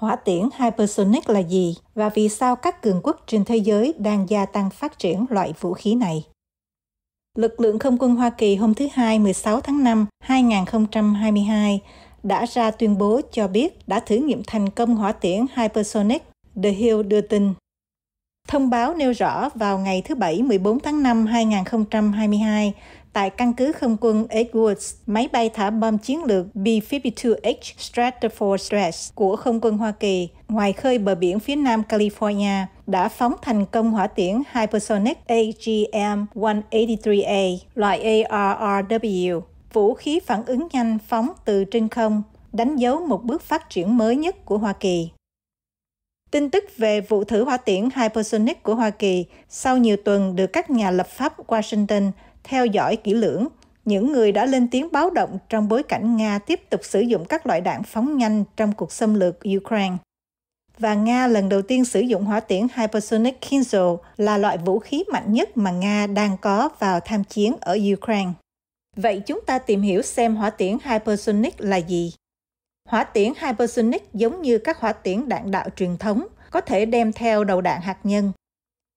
hỏa tiễn hypersonic là gì và vì sao các cường quốc trên thế giới đang gia tăng phát triển loại vũ khí này. Lực lượng không quân Hoa Kỳ hôm thứ Hai 16 tháng 5 2022 đã ra tuyên bố cho biết đã thử nghiệm thành công hỏa tiễn hypersonic, The Hill đưa tin. Thông báo nêu rõ vào ngày thứ Bảy 14 tháng 5 2022, tại căn cứ không quân Edwards, máy bay thả bom chiến lược B-52H Stratford Stress của không quân Hoa Kỳ ngoài khơi bờ biển phía nam California đã phóng thành công hỏa tiễn hypersonic AGM-183A loại ARRW, vũ khí phản ứng nhanh phóng từ trên không, đánh dấu một bước phát triển mới nhất của Hoa Kỳ. Tin tức về vụ thử hỏa tiễn hypersonic của Hoa Kỳ sau nhiều tuần được các nhà lập pháp Washington theo dõi kỹ lưỡng, những người đã lên tiếng báo động trong bối cảnh Nga tiếp tục sử dụng các loại đạn phóng nhanh trong cuộc xâm lược Ukraine. Và Nga lần đầu tiên sử dụng hỏa tiễn hypersonic Kinzhal là loại vũ khí mạnh nhất mà Nga đang có vào tham chiến ở Ukraine. Vậy chúng ta tìm hiểu xem hỏa tiễn hypersonic là gì. Hỏa tiễn hypersonic giống như các hỏa tiễn đạn đạo truyền thống, có thể đem theo đầu đạn hạt nhân.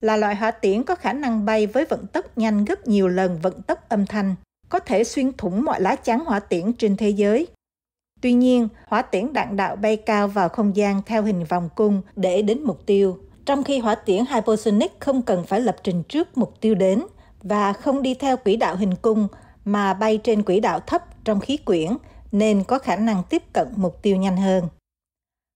Là loại hỏa tiễn có khả năng bay với vận tốc nhanh gấp nhiều lần vận tốc âm thanh, có thể xuyên thủng mọi lá chắn hỏa tiễn trên thế giới. Tuy nhiên, hỏa tiễn đạn đạo bay cao vào không gian theo hình vòng cung để đến mục tiêu, trong khi hỏa tiễn hypersonic không cần phải lập trình trước mục tiêu đến và không đi theo quỹ đạo hình cung mà bay trên quỹ đạo thấp trong khí quyển nên có khả năng tiếp cận mục tiêu nhanh hơn.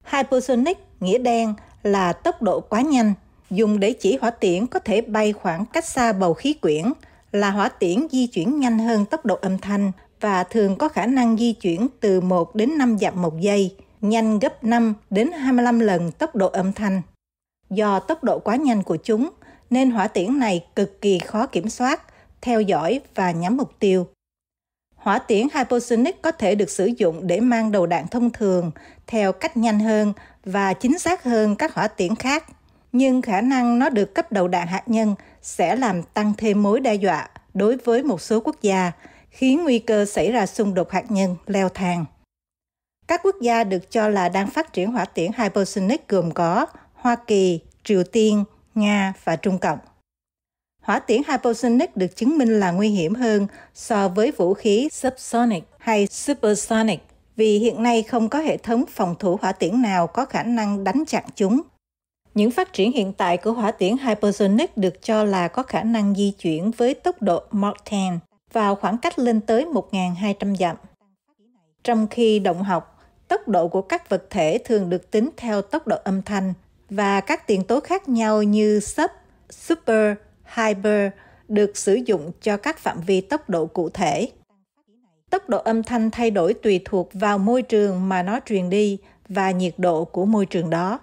Hypersonic, nghĩa đen, là tốc độ quá nhanh, dùng để chỉ hỏa tiễn có thể bay khoảng cách xa bầu khí quyển, là hỏa tiễn di chuyển nhanh hơn tốc độ âm thanh và thường có khả năng di chuyển từ 1 đến 5 dặm một giây, nhanh gấp 5 đến 25 lần tốc độ âm thanh. Do tốc độ quá nhanh của chúng, nên hỏa tiễn này cực kỳ khó kiểm soát, theo dõi và nhắm mục tiêu hỏa tiễn hypersonic có thể được sử dụng để mang đầu đạn thông thường theo cách nhanh hơn và chính xác hơn các hỏa tiễn khác, nhưng khả năng nó được cấp đầu đạn hạt nhân sẽ làm tăng thêm mối đe dọa đối với một số quốc gia, khiến nguy cơ xảy ra xung đột hạt nhân leo thang. Các quốc gia được cho là đang phát triển hỏa tiễn hypersonic gồm có Hoa Kỳ, Triều Tiên, Nga và Trung Cộng hỏa tiễn hypersonic được chứng minh là nguy hiểm hơn so với vũ khí subsonic hay supersonic vì hiện nay không có hệ thống phòng thủ hỏa tiễn nào có khả năng đánh chặn chúng. Những phát triển hiện tại của hỏa tiễn hypersonic được cho là có khả năng di chuyển với tốc độ Mach 10 vào khoảng cách lên tới 1.200 dặm. Trong khi động học, tốc độ của các vật thể thường được tính theo tốc độ âm thanh và các tiền tố khác nhau như sub, super Hyper được sử dụng cho các phạm vi tốc độ cụ thể. Tốc độ âm thanh thay đổi tùy thuộc vào môi trường mà nó truyền đi và nhiệt độ của môi trường đó.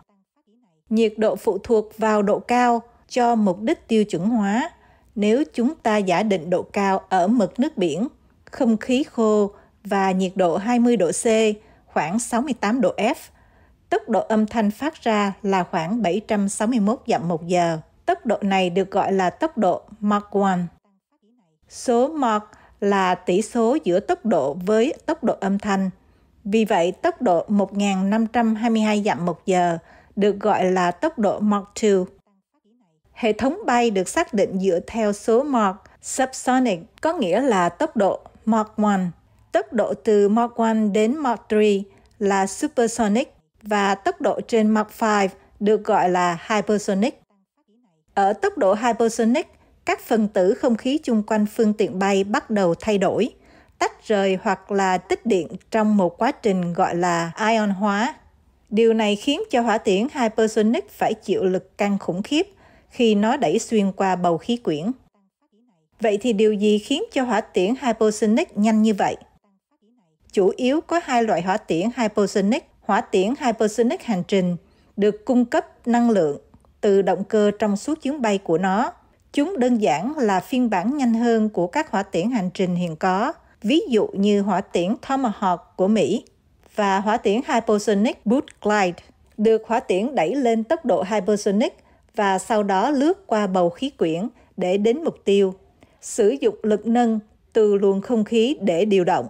Nhiệt độ phụ thuộc vào độ cao cho mục đích tiêu chuẩn hóa. Nếu chúng ta giả định độ cao ở mực nước biển, không khí khô và nhiệt độ 20 độ C, khoảng 68 độ F, tốc độ âm thanh phát ra là khoảng 761 dặm một giờ. Tốc độ này được gọi là tốc độ Mach 1. Số Mach là tỷ số giữa tốc độ với tốc độ âm thanh. Vì vậy, tốc độ 1522 dặm một giờ được gọi là tốc độ Mach 2. Hệ thống bay được xác định dựa theo số Mach subsonic, có nghĩa là tốc độ Mach 1. Tốc độ từ Mach 1 đến Mach 3 là supersonic và tốc độ trên Mach 5 được gọi là hypersonic. Ở tốc độ hypersonic, các phần tử không khí chung quanh phương tiện bay bắt đầu thay đổi, tách rời hoặc là tích điện trong một quá trình gọi là ion hóa. Điều này khiến cho hỏa tiễn hypersonic phải chịu lực căng khủng khiếp khi nó đẩy xuyên qua bầu khí quyển. Vậy thì điều gì khiến cho hỏa tiễn hypersonic nhanh như vậy? Chủ yếu có hai loại hỏa tiễn hypersonic, hỏa tiễn hypersonic hành trình được cung cấp năng lượng từ động cơ trong suốt chuyến bay của nó. Chúng đơn giản là phiên bản nhanh hơn của các hỏa tiễn hành trình hiện có, ví dụ như hỏa tiễn Tomahawk của Mỹ và hỏa tiễn Hypersonic Boot Glide, được hỏa tiễn đẩy lên tốc độ hypersonic và sau đó lướt qua bầu khí quyển để đến mục tiêu, sử dụng lực nâng từ luồng không khí để điều động.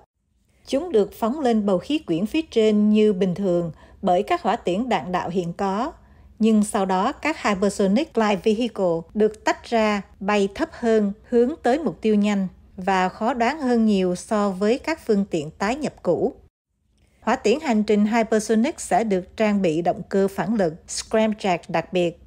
Chúng được phóng lên bầu khí quyển phía trên như bình thường bởi các hỏa tiễn đạn đạo hiện có, nhưng sau đó các Hypersonic glide Vehicle được tách ra bay thấp hơn hướng tới mục tiêu nhanh và khó đoán hơn nhiều so với các phương tiện tái nhập cũ. Hỏa tiễn hành trình Hypersonic sẽ được trang bị động cơ phản lực Scramjet đặc biệt.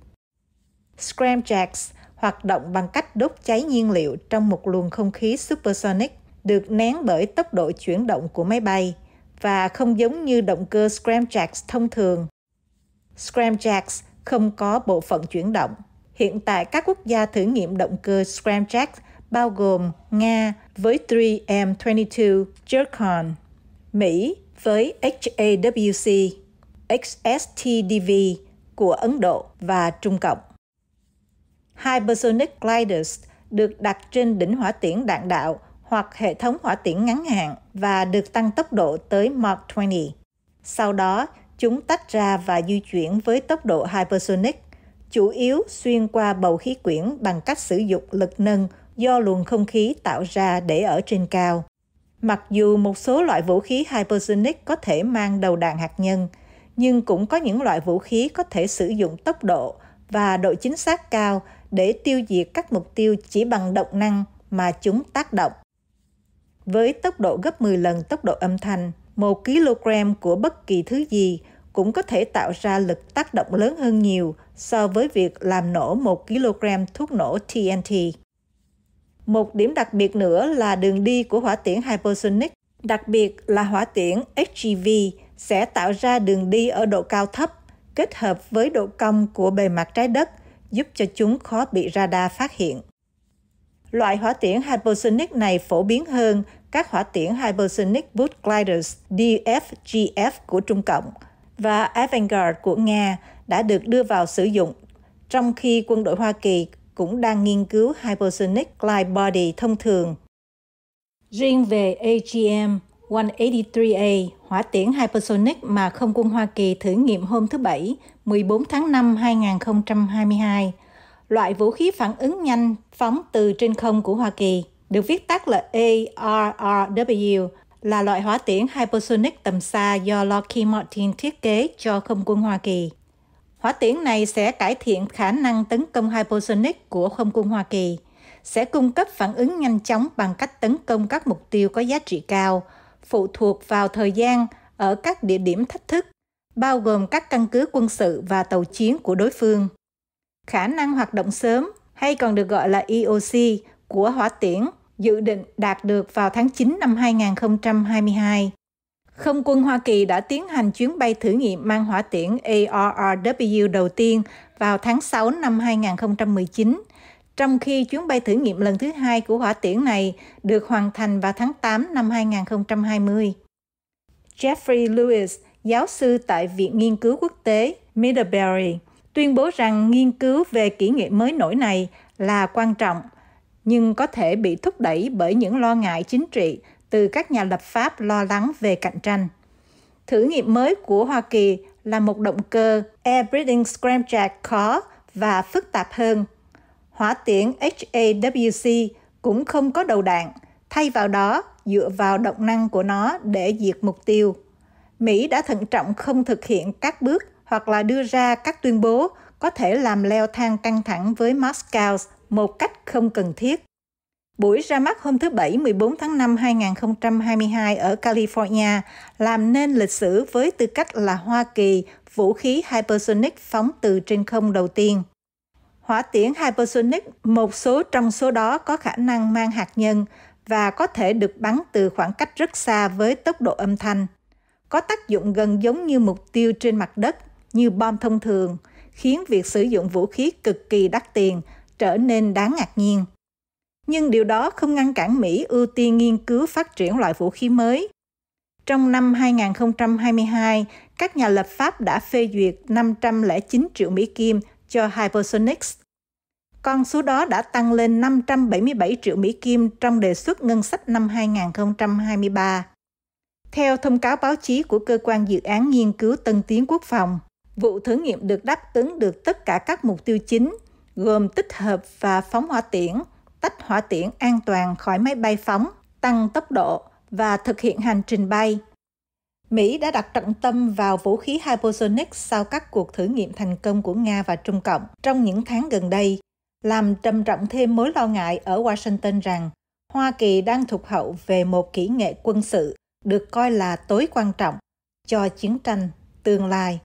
Scramjets hoạt động bằng cách đốt cháy nhiên liệu trong một luồng không khí supersonic được nén bởi tốc độ chuyển động của máy bay và không giống như động cơ Scramjet thông thường Scramjacks không có bộ phận chuyển động. Hiện tại các quốc gia thử nghiệm động cơ Scramjack bao gồm Nga với 3M22 Jerkon, Mỹ với HAWC, XSTDV của Ấn Độ và Trung Cộng. Hypersonic gliders được đặt trên đỉnh hỏa tiễn đạn đạo hoặc hệ thống hỏa tiễn ngắn hạn và được tăng tốc độ tới Mach 20. Sau đó, Chúng tách ra và di chuyển với tốc độ hypersonic, chủ yếu xuyên qua bầu khí quyển bằng cách sử dụng lực nâng do luồng không khí tạo ra để ở trên cao. Mặc dù một số loại vũ khí hypersonic có thể mang đầu đạn hạt nhân, nhưng cũng có những loại vũ khí có thể sử dụng tốc độ và độ chính xác cao để tiêu diệt các mục tiêu chỉ bằng động năng mà chúng tác động. Với tốc độ gấp 10 lần tốc độ âm thanh, một kg của bất kỳ thứ gì cũng có thể tạo ra lực tác động lớn hơn nhiều so với việc làm nổ một kg thuốc nổ TNT. Một điểm đặc biệt nữa là đường đi của hỏa tiễn hypersonic, đặc biệt là hỏa tiễn HGV sẽ tạo ra đường đi ở độ cao thấp kết hợp với độ cong của bề mặt trái đất giúp cho chúng khó bị radar phát hiện. Loại hỏa tiễn hypersonic này phổ biến hơn các hỏa tiễn Hypersonic Boot Gliders DFGF của Trung Cộng và Avangard của Nga đã được đưa vào sử dụng, trong khi quân đội Hoa Kỳ cũng đang nghiên cứu Hypersonic Glide Body thông thường. Riêng về AGM 183A, hỏa tiễn hypersonic mà không quân Hoa Kỳ thử nghiệm hôm thứ Bảy, 14 tháng 5 2022, loại vũ khí phản ứng nhanh phóng từ trên không của Hoa Kỳ được viết tắt là ARRW, là loại hỏa tiễn hypersonic tầm xa do Lockheed Martin thiết kế cho không quân Hoa Kỳ. Hỏa tiễn này sẽ cải thiện khả năng tấn công hypersonic của không quân Hoa Kỳ, sẽ cung cấp phản ứng nhanh chóng bằng cách tấn công các mục tiêu có giá trị cao, phụ thuộc vào thời gian ở các địa điểm thách thức, bao gồm các căn cứ quân sự và tàu chiến của đối phương. Khả năng hoạt động sớm hay còn được gọi là EOC của hỏa tiễn dự định đạt được vào tháng 9 năm 2022. Không quân Hoa Kỳ đã tiến hành chuyến bay thử nghiệm mang hỏa tiễn ARRW đầu tiên vào tháng 6 năm 2019, trong khi chuyến bay thử nghiệm lần thứ hai của hỏa tiễn này được hoàn thành vào tháng 8 năm 2020. Jeffrey Lewis, giáo sư tại Viện Nghiên cứu Quốc tế Middlebury, tuyên bố rằng nghiên cứu về kỹ nghệ mới nổi này là quan trọng – nhưng có thể bị thúc đẩy bởi những lo ngại chính trị từ các nhà lập pháp lo lắng về cạnh tranh. Thử nghiệm mới của Hoa Kỳ là một động cơ Airbreeding Scramjet khó và phức tạp hơn. Hỏa tiễn HAWC cũng không có đầu đạn, thay vào đó dựa vào động năng của nó để diệt mục tiêu. Mỹ đã thận trọng không thực hiện các bước hoặc là đưa ra các tuyên bố có thể làm leo thang căng thẳng với Moscow một cách không cần thiết. Buổi ra mắt hôm thứ Bảy 14 tháng 5 2022 ở California làm nên lịch sử với tư cách là Hoa Kỳ vũ khí hypersonic phóng từ trên không đầu tiên. Hỏa tiễn hypersonic, một số trong số đó có khả năng mang hạt nhân và có thể được bắn từ khoảng cách rất xa với tốc độ âm thanh. Có tác dụng gần giống như mục tiêu trên mặt đất, như bom thông thường, khiến việc sử dụng vũ khí cực kỳ đắt tiền – trở nên đáng ngạc nhiên. Nhưng điều đó không ngăn cản Mỹ ưu tiên nghiên cứu phát triển loại vũ khí mới. Trong năm 2022, các nhà lập pháp đã phê duyệt 509 triệu Mỹ Kim cho Hypersonics. Con số đó đã tăng lên 577 triệu Mỹ Kim trong đề xuất ngân sách năm 2023. Theo thông cáo báo chí của Cơ quan Dự án Nghiên cứu Tân Tiến Quốc phòng, vụ thử nghiệm được đáp ứng được tất cả các mục tiêu chính gồm tích hợp và phóng hỏa tiễn, tách hỏa tiễn an toàn khỏi máy bay phóng, tăng tốc độ và thực hiện hành trình bay. Mỹ đã đặt trọng tâm vào vũ khí hypersonic sau các cuộc thử nghiệm thành công của Nga và Trung Cộng trong những tháng gần đây, làm trầm trọng thêm mối lo ngại ở Washington rằng Hoa Kỳ đang thụt hậu về một kỹ nghệ quân sự được coi là tối quan trọng cho chiến tranh tương lai.